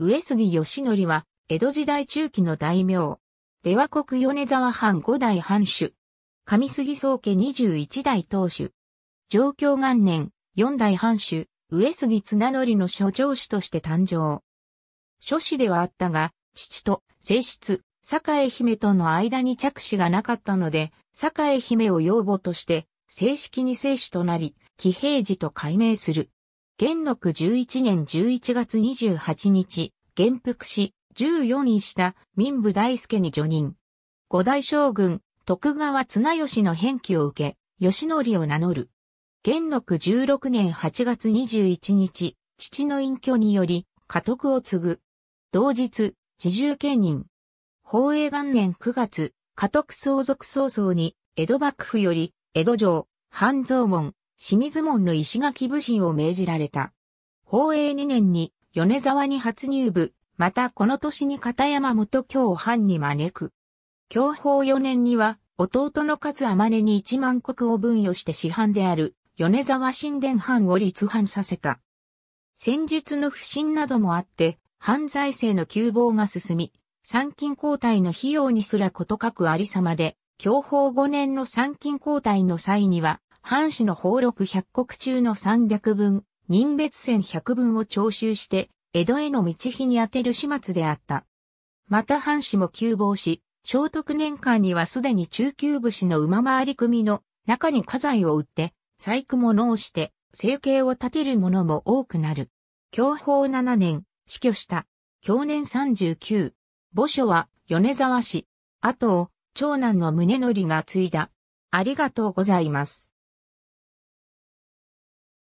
上杉義則は、江戸時代中期の大名。出羽国米沢藩五代藩主。上杉宗家二十一代当主。上京元年、四代藩主、上杉綱則の諸長子として誕生。諸子ではあったが、父と、正室、栄姫との間に着手がなかったので、栄姫を養母として、正式に正子となり、騎兵寺と改名する。元禄11年11月28日、元服し、14位した民部大輔に助任。五代将軍、徳川綱吉の返記を受け、吉則を名乗る。元禄16年8月21日、父の隠居により、家督を継ぐ。同日、自重兼任。宝永元年9月、家督相続早々に、江戸幕府より、江戸城、半蔵門、清水門の石垣武神を命じられた。宝永2年に米沢に初入部、またこの年に片山元京藩に招く。京保4年には弟の勝天音に1万国を分与して市範である米沢神殿藩を立藩させた。戦術の不振などもあって、犯罪性の急防が進み、参勤交代の費用にすらことかくありさまで、享保5年の参勤交代の際には、藩士の宝禄百国中の三百分、人別戦百分を徴収して、江戸への道日に当てる始末であった。また藩士も急募し、聖徳年間にはすでに中級武士の馬回り組の中に家財を売って、細工も納して、生計を立てる者も多くなる。享保七年、死去した。享年三十九。墓所は米沢市。あと、長男の宗則が継いだ。ありがとうございます。